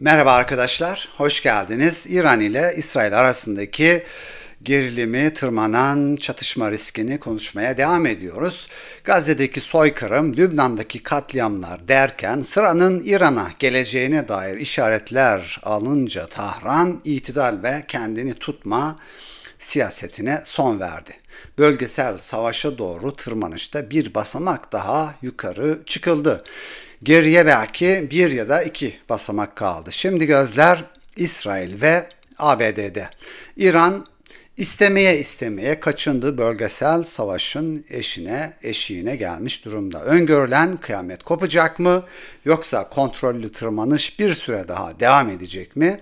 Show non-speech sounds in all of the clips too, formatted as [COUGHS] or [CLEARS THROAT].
Merhaba arkadaşlar, hoş geldiniz. İran ile İsrail arasındaki gerilimi tırmanan çatışma riskini konuşmaya devam ediyoruz. Gazze'deki soykırım, Lübnan'daki katliamlar derken sıranın İran'a geleceğine dair işaretler alınca Tahran itidal ve kendini tutma siyasetine son verdi. Bölgesel savaşa doğru tırmanışta bir basamak daha yukarı çıkıldı. Geriye belki bir ya da iki basamak kaldı. Şimdi gözler İsrail ve ABD'de. İran istemeye istemeye kaçındığı bölgesel savaşın eşine eşiğine gelmiş durumda. Öngörülen kıyamet kopacak mı yoksa kontrollü tırmanış bir süre daha devam edecek mi?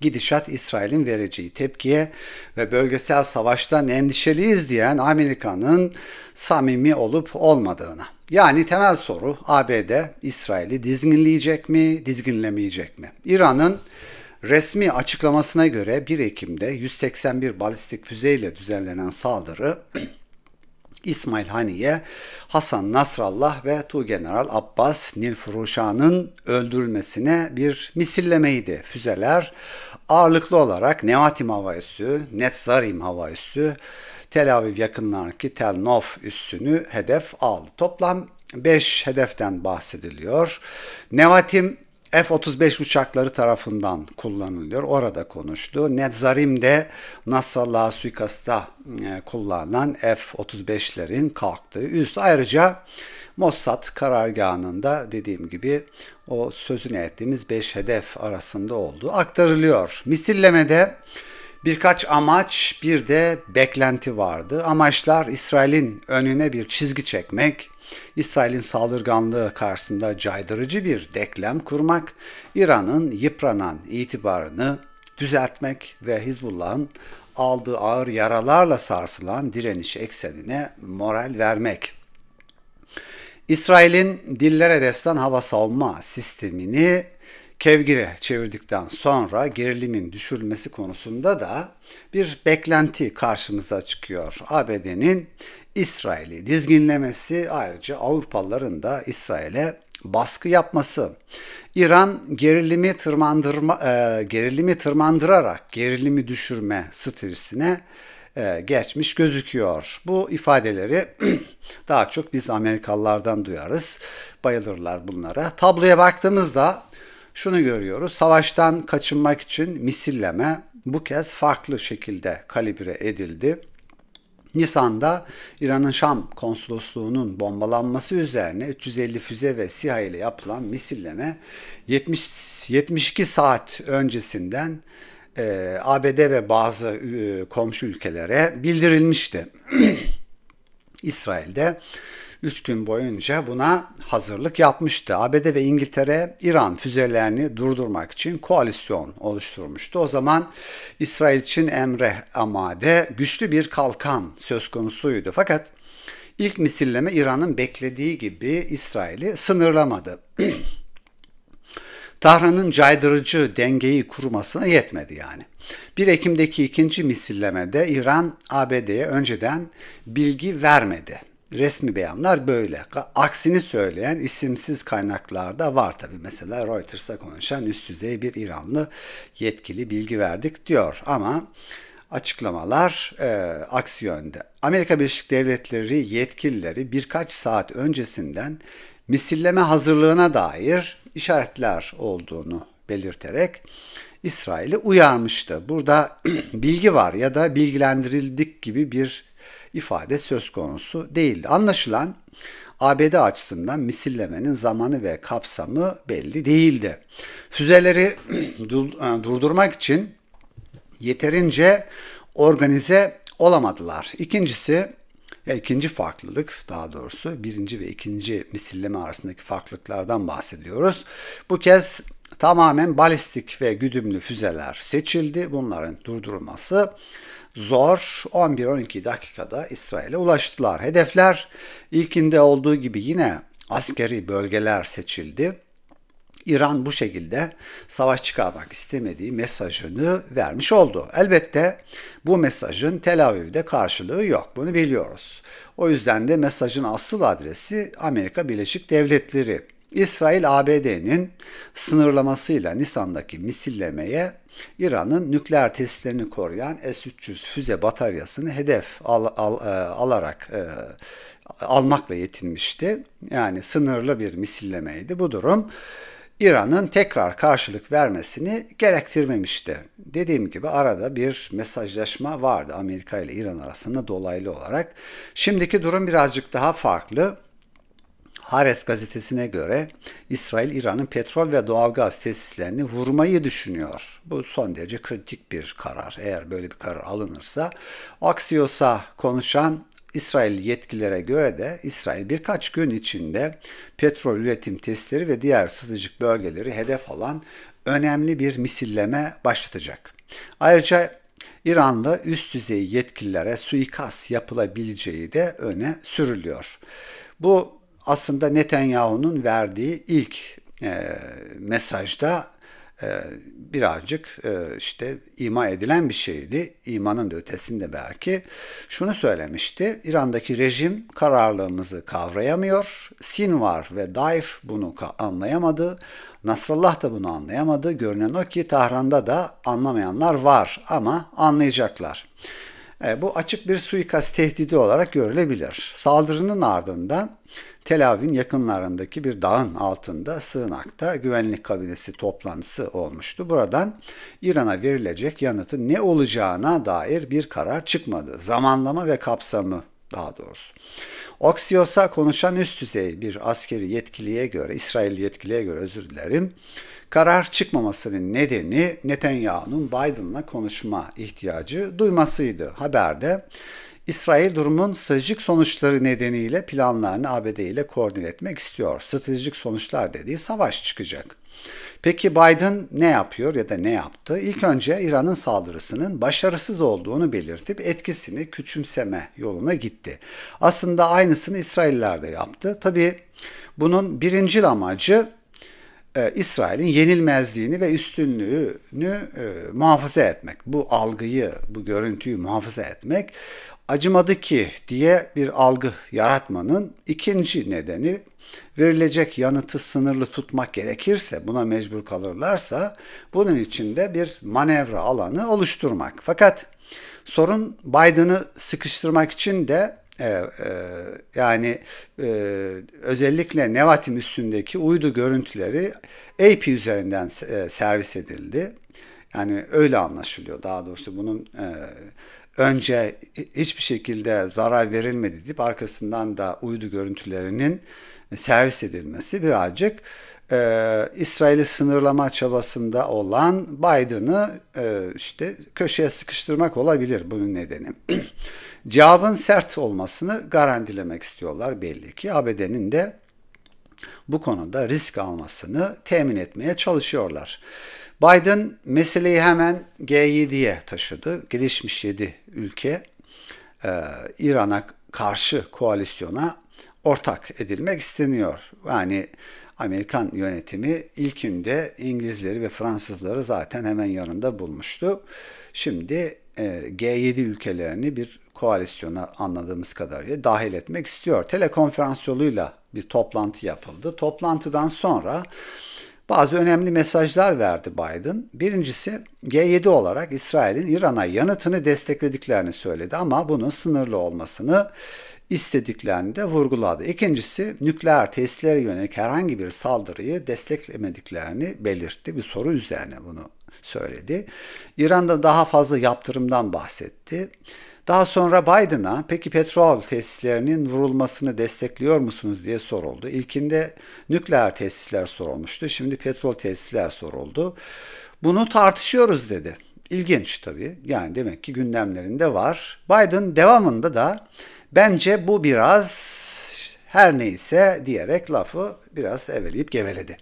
Gidişat İsrail'in vereceği tepkiye ve bölgesel savaştan endişeliyiz diyen Amerika'nın samimi olup olmadığına. Yani temel soru ABD İsrail'i dizginleyecek mi, dizginlemeyecek mi? İran'ın resmi açıklamasına göre 1 Ekim'de 181 balistik füzeyle düzenlenen saldırı [CLEARS THROAT] İsmail Haniye, Hasan Nasrallah ve Tu General Abbas Nilfuruşa'nın öldürülmesine bir misillemeydi. Füzeler ağırlıklı olarak Nevatim Hava Üssü, Netzarim Hava Üssü, Tel Aviv yakınlarındaki Tel Nof üssünü hedef aldı. Toplam 5 hedeften bahsediliyor. Nevatim F-35 uçakları tarafından kullanılıyor. Orada konuştu. Netzarim de Nasrallah'a suikasta e, kullanılan F-35'lerin kalktığı üs. Ayrıca Mossad karargahının dediğim gibi o sözüne ettiğimiz beş hedef arasında olduğu aktarılıyor. Misillemede birkaç amaç bir de beklenti vardı. Amaçlar İsrail'in önüne bir çizgi çekmek, İsrail'in saldırganlığı karşısında caydırıcı bir deklem kurmak, İran'ın yıpranan itibarını düzeltmek ve Hizbullah'ın aldığı ağır yaralarla sarsılan direniş eksenine moral vermek. İsrail'in dillere destan hava savunma sistemini kevgire çevirdikten sonra gerilimin düşürülmesi konusunda da bir beklenti karşımıza çıkıyor. ABD'nin İsrail'i dizginlemesi ayrıca Avrupalıların da İsrail'e baskı yapması. İran gerilimi tırmandırma e, gerilimi tırmandırarak gerilimi düşürme stratejisine e, geçmiş gözüküyor. Bu ifadeleri [CLEARS THROAT] daha çok biz Amerikalılardan duyarız. Bayılırlar bunlara. Tabloya baktığımızda şunu görüyoruz. Savaştan kaçınmak için misilleme bu kez farklı şekilde kalibre edildi. Nisan'da İran'ın Şam konsolosluğunun bombalanması üzerine 350 füze ve SİHA ile yapılan misilleme 70, 72 saat öncesinden e, ABD ve bazı e, komşu ülkelere bildirilmişti. [CLEARS THROAT] İsrail'de 3 gün boyunca buna hazırlık yapmıştı. ABD ve İngiltere İran füzelerini durdurmak için koalisyon oluşturmuştu. O zaman İsrail için emre amade güçlü bir kalkan söz konusuydu. Fakat ilk misilleme İran'ın beklediği gibi İsrail'i sınırlamadı. [CLEARS THROAT] Tahran'ın caydırıcı dengeyi kurmasına yetmedi yani. 1 Ekim'deki ikinci misillemede İran ABD'ye önceden bilgi vermedi. Resmi beyanlar böyle. Aksini söyleyen isimsiz kaynaklarda var tabi. Mesela Reuters'a konuşan üst düzey bir İranlı yetkili bilgi verdik diyor. Ama açıklamalar e, aksi yönde. Amerika Birleşik Devletleri yetkilileri birkaç saat öncesinden misilleme hazırlığına dair işaretler olduğunu belirterek İsrail'i uyarmıştı. Burada [CLEARS THROAT] bilgi var ya da bilgilendirildik gibi bir ifade söz konusu değildi. Anlaşılan ABD açısından misillemenin zamanı ve kapsamı belli değildi. Füzeleri [CLEARS THROAT] e, durdurmak için yeterince organize olamadılar. İkincisi ya ikinci farklılık daha doğrusu birinci ve ikinci misilleme arasındaki farklılıklardan bahsediyoruz. Bu kez tamamen balistik ve güdümlü füzeler seçildi. Bunların durdurulması zor. 11-12 dakikada İsrail'e ulaştılar. Hedefler ilkinde olduğu gibi yine askeri bölgeler seçildi. İran bu şekilde savaş çıkarmak istemediği mesajını vermiş oldu. Elbette bu mesajın Tel Aviv'de karşılığı yok. Bunu biliyoruz. O yüzden de mesajın asıl adresi Amerika Birleşik Devletleri. İsrail ABD'nin sınırlamasıyla Nisan'daki misillemeye İran'ın nükleer testlerini koruyan S-300 füze bataryasını hedef al, al, e, alarak e, almakla yetinmişti. Yani sınırlı bir misillemeydi bu durum. İran'ın tekrar karşılık vermesini gerektirmemişti. Dediğim gibi arada bir mesajlaşma vardı Amerika ile İran arasında dolaylı olarak. Şimdiki durum birazcık daha farklı. Hares gazetesine göre İsrail İran'ın petrol ve doğalgaz tesislerini vurmayı düşünüyor. Bu son derece kritik bir karar eğer böyle bir karar alınırsa. Axios'a konuşan İsrail yetkililere göre de İsrail birkaç gün içinde petrol üretim testleri ve diğer stratejik bölgeleri hedef alan önemli bir misilleme başlatacak. Ayrıca İranlı üst düzey yetkililere suikast yapılabileceği de öne sürülüyor. Bu aslında Netanyahu'nun verdiği ilk e, mesajda ee, birazcık e, işte ima edilen bir şeydi. İmanın da ötesinde belki. Şunu söylemişti. İran'daki rejim kararlılığımızı kavrayamıyor. Sinvar ve Daif bunu anlayamadı. Nasrallah da bunu anlayamadı. Görünen o ki Tahran'da da anlamayanlar var ama anlayacaklar. E, bu açık bir suikast tehdidi olarak görülebilir. Saldırının ardından Tel Aviv'in yakınlarındaki bir dağın altında sığınakta güvenlik kabinesi toplantısı olmuştu. Buradan İran'a verilecek yanıtın ne olacağına dair bir karar çıkmadı. Zamanlama ve kapsamı daha doğrusu. Oksios'a konuşan üst düzey bir askeri yetkiliye göre, İsrail yetkiliye göre özür dilerim, karar çıkmamasının nedeni Netanyahu'nun Biden'la konuşma ihtiyacı duymasıydı. Haberde İsrail durumun stratejik sonuçları nedeniyle planlarını ABD ile koordine etmek istiyor. Stratejik sonuçlar dediği savaş çıkacak. Peki Biden ne yapıyor ya da ne yaptı? İlk önce İran'ın saldırısının başarısız olduğunu belirtip etkisini küçümseme yoluna gitti. Aslında aynısını İsrailler de yaptı. Tabi bunun birincil amacı e, İsrail'in yenilmezliğini ve üstünlüğünü e, muhafaza etmek. Bu algıyı, bu görüntüyü muhafaza etmek acımadı ki diye bir algı yaratmanın ikinci nedeni verilecek yanıtı sınırlı tutmak gerekirse buna mecbur kalırlarsa bunun içinde bir manevra alanı oluşturmak. Fakat sorun Biden'ı sıkıştırmak için de e, e, yani e, özellikle Nevatim üstündeki uydu görüntüleri AP üzerinden e, servis edildi. Yani öyle anlaşılıyor daha doğrusu bunun e, önce hiçbir şekilde zarar verilmedi deyip arkasından da uydu görüntülerinin e, servis edilmesi birazcık e, İsrail'i sınırlama çabasında olan Biden'ı e, işte köşeye sıkıştırmak olabilir bunun nedeni. [CLEARS THROAT] Cevabın sert olmasını garantilemek istiyorlar belli ki. ABD'nin de bu konuda risk almasını temin etmeye çalışıyorlar. Biden meseleyi hemen G7'ye taşıdı. Gelişmiş 7 ülke e, İran'a karşı koalisyona ortak edilmek isteniyor. Yani Amerikan yönetimi ilkinde İngilizleri ve Fransızları zaten hemen yanında bulmuştu. Şimdi e, G7 ülkelerini bir koalisyona anladığımız kadarıyla dahil etmek istiyor. Telekonferans yoluyla bir toplantı yapıldı. Toplantıdan sonra bazı önemli mesajlar verdi Biden. Birincisi G7 olarak İsrail'in İran'a yanıtını desteklediklerini söyledi ama bunun sınırlı olmasını istediklerini de vurguladı. İkincisi nükleer tesislere yönelik herhangi bir saldırıyı desteklemediklerini belirtti. Bir soru üzerine bunu söyledi. İran'da daha fazla yaptırımdan bahsetti. Daha sonra Biden'a peki petrol tesislerinin vurulmasını destekliyor musunuz diye soruldu. İlkinde nükleer tesisler sorulmuştu. Şimdi petrol tesisler soruldu. Bunu tartışıyoruz dedi. İlginç tabii. Yani demek ki gündemlerinde var. Biden devamında da bence bu biraz her neyse diyerek lafı biraz eveleyip geveledi.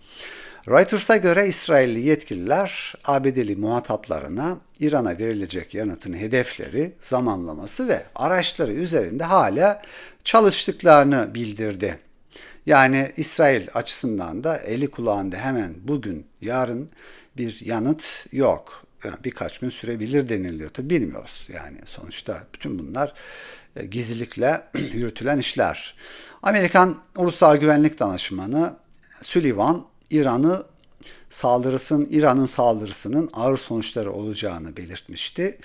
Reuters'a göre İsrailli yetkililer ABD'li muhataplarına İran'a verilecek yanıtın hedefleri, zamanlaması ve araçları üzerinde hala çalıştıklarını bildirdi. Yani İsrail açısından da eli kulağında hemen bugün, yarın bir yanıt yok. Yani birkaç gün sürebilir deniliyor. Tabi bilmiyoruz yani sonuçta bütün bunlar e, gizlilikle [CLEARS THROAT] yürütülen işler. Amerikan Ulusal Güvenlik Danışmanı Sullivan İran'ı saldırısının İran'ın saldırısının ağır sonuçları olacağını belirtmişti.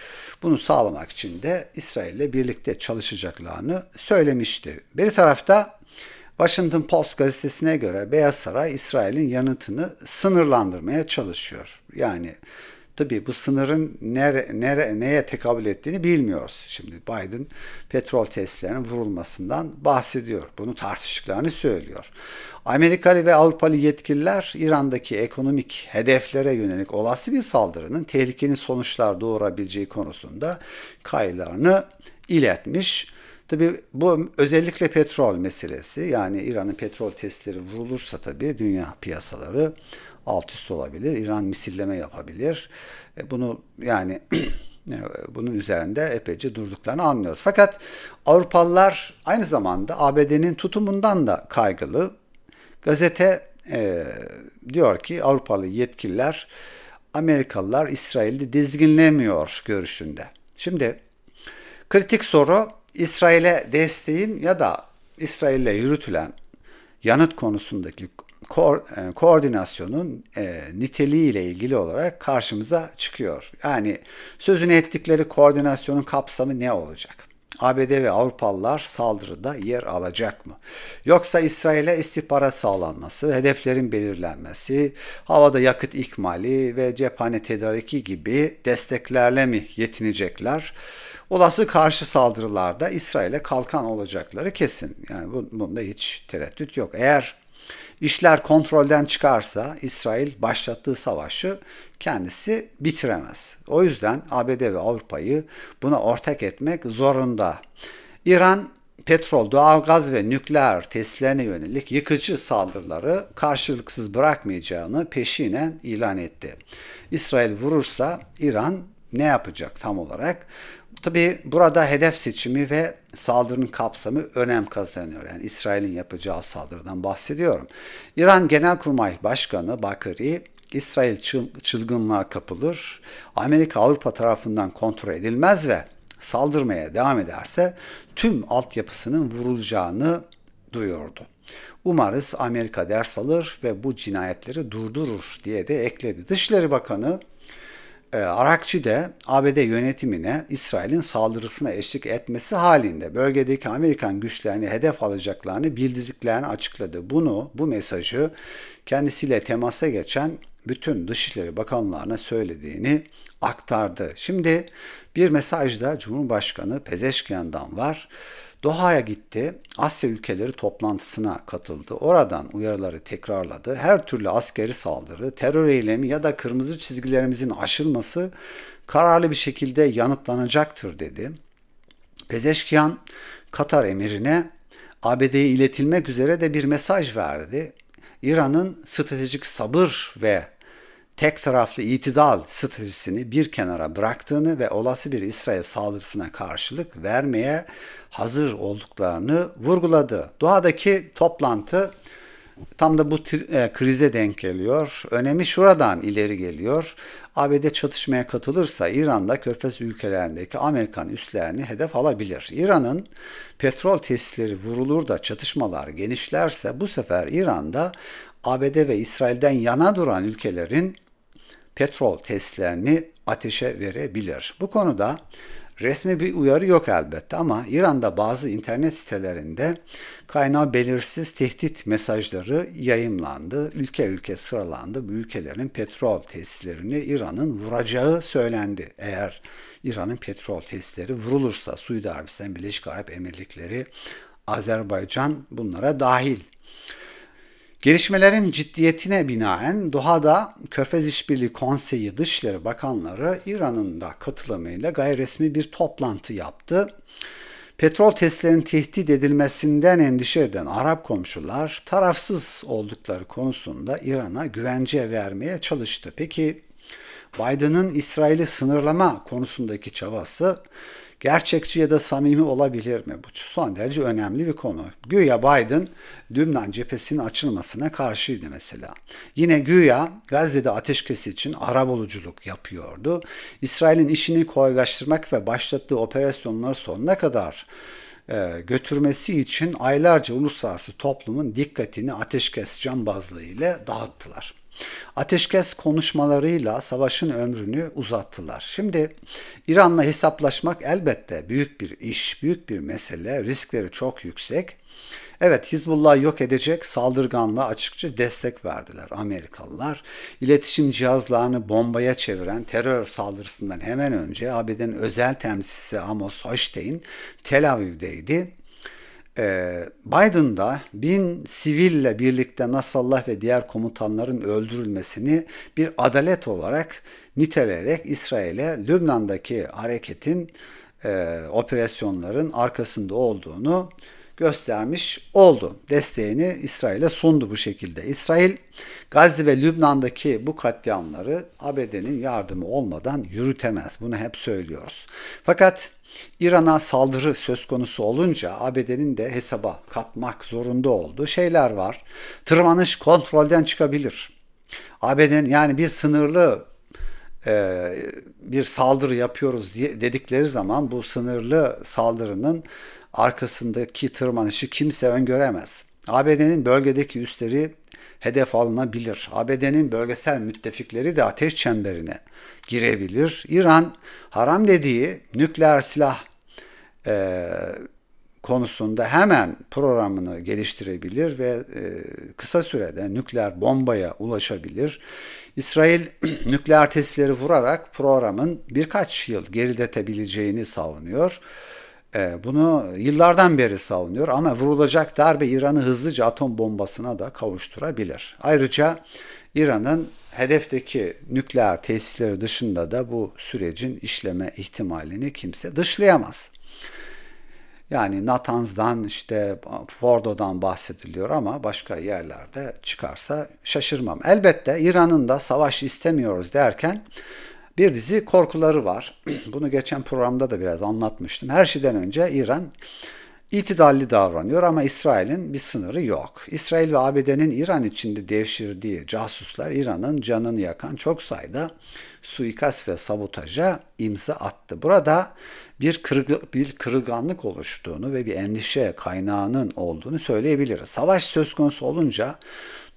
Bunu sağlamak için de İsrail ile birlikte çalışacaklarını söylemişti. Bir tarafta Washington Post gazetesine göre Beyaz Saray İsrail'in yanıtını sınırlandırmaya çalışıyor. Yani Tabii bu sınırın nere, nere, neye tekabül ettiğini bilmiyoruz. Şimdi Biden petrol testlerinin vurulmasından bahsediyor. Bunu tartıştıklarını söylüyor. Amerikalı ve Avrupalı yetkililer İran'daki ekonomik hedeflere yönelik olası bir saldırının tehlikenin sonuçlar doğurabileceği konusunda kayılarını iletmiş. Tabi bu özellikle petrol meselesi yani İran'ın petrol testleri vurulursa tabi dünya piyasaları alt üst olabilir. İran misilleme yapabilir. E, bunu yani [CLEARS THROAT] e, bunun üzerinde epeyce durduklarını anlıyoruz. Fakat Avrupalılar aynı zamanda ABD'nin tutumundan da kaygılı. Gazete e, diyor ki Avrupalı yetkililer Amerikalılar İsrail'i dizginlemiyor görüşünde. Şimdi kritik soru İsrail'e desteğin ya da İsrail'le yürütülen yanıt konusundaki ko e, koordinasyonun e, niteliği ilgili olarak karşımıza çıkıyor. Yani sözünü ettikleri koordinasyonun kapsamı ne olacak? ABD ve Avrupalılar saldırıda yer alacak mı? Yoksa İsrail'e istihbarat sağlanması, hedeflerin belirlenmesi, havada yakıt ikmali ve cephane tedariki gibi desteklerle mi yetinecekler? Olası karşı saldırılarda İsrail'e kalkan olacakları kesin. Yani bunda hiç tereddüt yok. Eğer işler kontrolden çıkarsa İsrail başlattığı savaşı kendisi bitiremez. O yüzden ABD ve Avrupa'yı buna ortak etmek zorunda. İran petrol, doğalgaz ve nükleer tesislerine yönelik yıkıcı saldırıları karşılıksız bırakmayacağını peşinen ilan etti. İsrail vurursa İran ne yapacak tam olarak? Tabi burada hedef seçimi ve saldırının kapsamı önem kazanıyor. Yani İsrail'in yapacağı saldırıdan bahsediyorum. İran Genelkurmay Başkanı Bakri İsrail çılgınlığa kapılır, Amerika Avrupa tarafından kontrol edilmez ve saldırmaya devam ederse tüm altyapısının vurulacağını duyurdu. Umarız Amerika ders alır ve bu cinayetleri durdurur diye de ekledi. Dışişleri Bakanı e, Arakçı da ABD yönetimine İsrail'in saldırısına eşlik etmesi halinde bölgedeki Amerikan güçlerini hedef alacaklarını bildirdiklerini açıkladı. Bunu, bu mesajı kendisiyle temasa geçen bütün Dışişleri Bakanlarına söylediğini aktardı. Şimdi bir mesaj da Cumhurbaşkanı Pezeşkiyan'dan var. Doha'ya gitti. Asya ülkeleri toplantısına katıldı. Oradan uyarıları tekrarladı. Her türlü askeri saldırı, terör eylemi ya da kırmızı çizgilerimizin aşılması kararlı bir şekilde yanıtlanacaktır dedi. Pezeşkiyan Katar emirine ABD'ye iletilmek üzere de bir mesaj verdi. İran'ın stratejik sabır ve tek taraflı itidal stratejisini bir kenara bıraktığını ve olası bir İsrail saldırısına karşılık vermeye hazır olduklarını vurguladı. Doğadaki toplantı tam da bu e, krize denk geliyor. Önemi şuradan ileri geliyor. ABD çatışmaya katılırsa İran'da Körfez ülkelerindeki Amerikan üslerini hedef alabilir. İran'ın petrol tesisleri vurulur da çatışmalar genişlerse bu sefer İran'da ABD ve İsrail'den yana duran ülkelerin petrol tesislerini ateşe verebilir. Bu konuda Resmi bir uyarı yok elbette ama İran'da bazı internet sitelerinde kaynağı belirsiz tehdit mesajları yayımlandı. Ülke ülke sıralandı. Bu ülkelerin petrol tesislerini İran'ın vuracağı söylendi. Eğer İran'ın petrol tesisleri vurulursa Suudi Arabistan, Birleşik Arap Emirlikleri, Azerbaycan bunlara dahil Gelişmelerin ciddiyetine binaen Doha'da Körfez İşbirliği Konseyi Dışişleri Bakanları İran'ın da katılımıyla gayri resmi bir toplantı yaptı. Petrol testlerinin tehdit edilmesinden endişe eden Arap komşular tarafsız oldukları konusunda İran'a güvence vermeye çalıştı. Peki Biden'ın İsrail'i sınırlama konusundaki çabası gerçekçi ya da samimi olabilir mi? Bu son derece önemli bir konu. Güya Biden Lübnan cephesinin açılmasına karşıydı mesela. Yine güya Gazze'de ateşkes için arabuluculuk yapıyordu. İsrail'in işini kolaylaştırmak ve başlattığı operasyonları sonuna kadar e, götürmesi için aylarca uluslararası toplumun dikkatini ateşkes cambazlığı ile dağıttılar. Ateşkes konuşmalarıyla savaşın ömrünü uzattılar. Şimdi İran'la hesaplaşmak elbette büyük bir iş, büyük bir mesele, riskleri çok yüksek. Evet Hizbullah yok edecek saldırganlığa açıkça destek verdiler Amerikalılar. İletişim cihazlarını bombaya çeviren terör saldırısından hemen önce ABD'nin özel temsilcisi Amos Hochstein Tel Aviv'deydi ee, da bin siville birlikte Nasrallah ve diğer komutanların öldürülmesini bir adalet olarak niteleyerek İsrail'e Lübnan'daki hareketin, e, operasyonların arkasında olduğunu göstermiş oldu. Desteğini İsrail'e sundu bu şekilde. İsrail Gazze ve Lübnan'daki bu katliamları ABD'nin yardımı olmadan yürütemez. Bunu hep söylüyoruz. Fakat İran'a saldırı söz konusu olunca ABD'nin de hesaba katmak zorunda olduğu şeyler var. Tırmanış kontrolden çıkabilir. ABD'nin yani bir sınırlı e, bir saldırı yapıyoruz diye dedikleri zaman bu sınırlı saldırının arkasındaki tırmanışı kimse öngöremez. ABD'nin bölgedeki üsleri hedef alınabilir. ABD'nin bölgesel müttefikleri de ateş çemberine girebilir. İran haram dediği nükleer silah e, konusunda hemen programını geliştirebilir ve e, kısa sürede nükleer bombaya ulaşabilir. İsrail [CLEARS THROAT] nükleer testleri vurarak programın birkaç yıl geriletebileceğini savunuyor. E, bunu yıllardan beri savunuyor ama vurulacak darbe İran'ı hızlıca atom bombasına da kavuşturabilir. Ayrıca İran'ın hedefteki nükleer tesisleri dışında da bu sürecin işleme ihtimalini kimse dışlayamaz. Yani Natanz'dan işte Fordo'dan bahsediliyor ama başka yerlerde çıkarsa şaşırmam. Elbette İran'ın da savaş istemiyoruz derken bir dizi korkuları var. [CLEARS THROAT] Bunu geçen programda da biraz anlatmıştım. Her şeyden önce İran itidalli davranıyor ama İsrail'in bir sınırı yok. İsrail ve ABD'nin İran içinde devşirdiği casuslar İran'ın canını yakan çok sayıda suikast ve sabotaja imza attı. Burada bir, kırgı, bir kırılganlık oluştuğunu ve bir endişe kaynağının olduğunu söyleyebiliriz. Savaş söz konusu olunca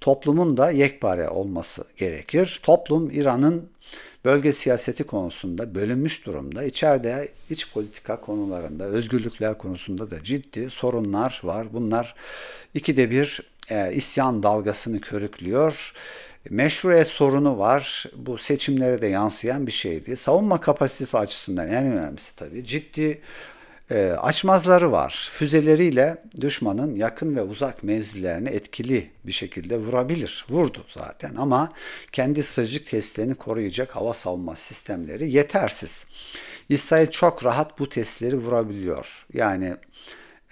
toplumun da yekpare olması gerekir. Toplum İran'ın bölge siyaseti konusunda bölünmüş durumda. İçeride iç politika konularında, özgürlükler konusunda da ciddi sorunlar var. Bunlar ikide bir e, isyan dalgasını körüklüyor. Meşruiyet sorunu var. Bu seçimlere de yansıyan bir şeydi. Savunma kapasitesi açısından en önemlisi tabii. Ciddi e, açmazları var. Füzeleriyle düşmanın yakın ve uzak mevzilerini etkili bir şekilde vurabilir. Vurdu zaten ama kendi stratejik testlerini koruyacak hava savunma sistemleri yetersiz. İsrail çok rahat bu testleri vurabiliyor. Yani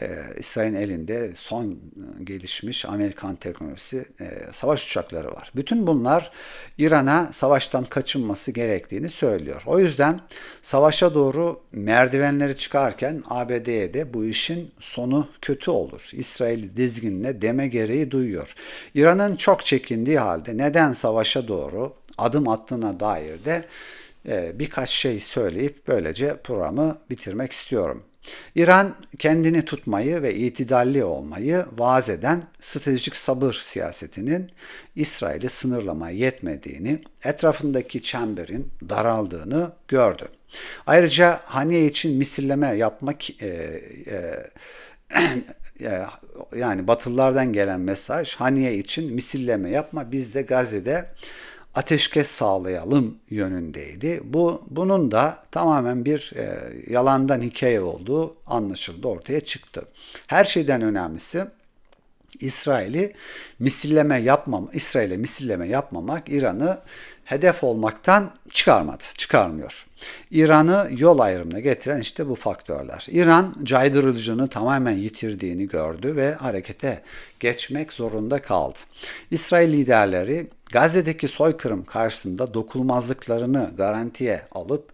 e, İsrail'in elinde son gelişmiş Amerikan teknolojisi e, savaş uçakları var. Bütün bunlar İran'a savaştan kaçınması gerektiğini söylüyor. O yüzden savaşa doğru merdivenleri çıkarken ABD'ye de bu işin sonu kötü olur. İsrail dizginle deme gereği duyuyor. İran'ın çok çekindiği halde neden savaşa doğru adım attığına dair de e, birkaç şey söyleyip böylece programı bitirmek istiyorum. İran kendini tutmayı ve itidalli olmayı vaaz eden stratejik sabır siyasetinin İsrail'i sınırlamaya yetmediğini, etrafındaki çemberin daraldığını gördü. Ayrıca Haniye için misilleme yapmak e, e, [CLEARS THROAT] e yani Batılılardan gelen mesaj Haniye için misilleme yapma biz de Gazze'de ateşkes sağlayalım yönündeydi. Bu bunun da tamamen bir e, yalandan hikaye olduğu anlaşıldı, ortaya çıktı. Her şeyden önemlisi İsrail'i misilleme yapmam, İsrail'e misilleme yapmamak İran'ı hedef olmaktan çıkarmadı, çıkarmıyor. İran'ı yol ayrımına getiren işte bu faktörler. İran caydırıcılığını tamamen yitirdiğini gördü ve harekete geçmek zorunda kaldı. İsrail liderleri Gazze'deki soykırım karşısında dokunulmazlıklarını garantiye alıp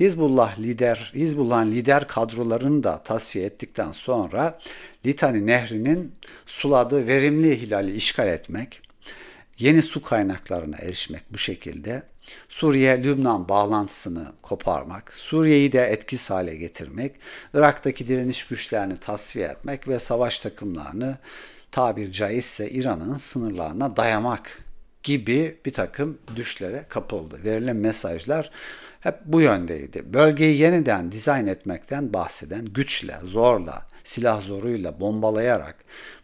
Hizbullah lider, Hizbullah'ın lider kadrolarını da tasfiye ettikten sonra Litani Nehri'nin suladığı verimli hilali işgal etmek, yeni su kaynaklarına erişmek bu şekilde Suriye-Lübnan bağlantısını koparmak, Suriye'yi de etkisiz hale getirmek, Irak'taki direniş güçlerini tasfiye etmek ve savaş takımlarını tabir caizse İran'ın sınırlarına dayamak gibi bir takım düşlere kapıldı. Verilen mesajlar hep bu yöndeydi. Bölgeyi yeniden dizayn etmekten bahseden güçle, zorla, silah zoruyla bombalayarak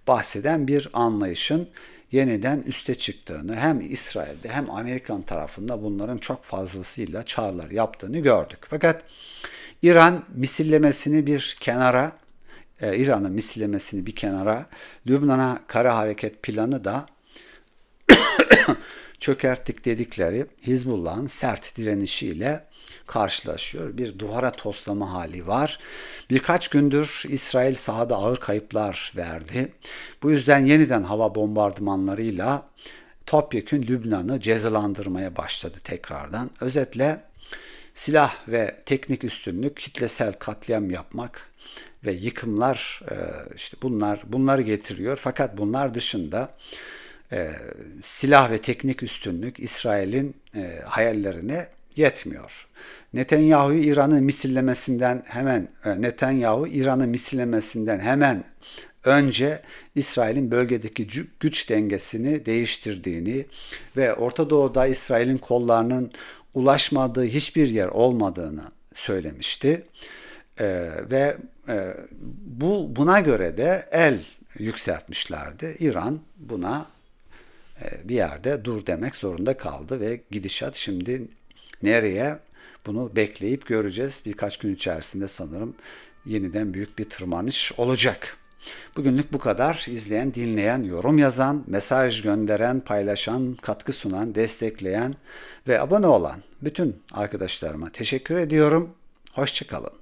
bahseden bir anlayışın yeniden üste çıktığını hem İsrail'de hem Amerikan tarafında bunların çok fazlasıyla çağrılar yaptığını gördük. Fakat İran misillemesini bir kenara e, İran'ın misillemesini bir kenara Lübnan'a kara hareket planı da [COUGHS] çökerttik dedikleri Hizbullah'ın sert direnişiyle karşılaşıyor. Bir duvara toslama hali var. Birkaç gündür İsrail sahada ağır kayıplar verdi. Bu yüzden yeniden hava bombardımanlarıyla topyekün Lübnan'ı cezalandırmaya başladı tekrardan. Özetle silah ve teknik üstünlük, kitlesel katliam yapmak ve yıkımlar e, işte bunlar bunları getiriyor. Fakat bunlar dışında e, silah ve teknik üstünlük İsrail'in e, hayallerine yetmiyor. Netanyahu İran'ı misillemesinden hemen e, Netanyahu İran'ı misillemesinden hemen önce İsrail'in bölgedeki güç dengesini değiştirdiğini ve Orta Doğu'da İsrail'in kollarının ulaşmadığı hiçbir yer olmadığını söylemişti. Ee, ve e, bu buna göre de el yükseltmişlerdi. İran buna e, bir yerde dur demek zorunda kaldı ve gidişat şimdi Nereye? Bunu bekleyip göreceğiz. Birkaç gün içerisinde sanırım yeniden büyük bir tırmanış olacak. Bugünlük bu kadar. İzleyen, dinleyen, yorum yazan, mesaj gönderen, paylaşan, katkı sunan, destekleyen ve abone olan bütün arkadaşlarıma teşekkür ediyorum. Hoşçakalın.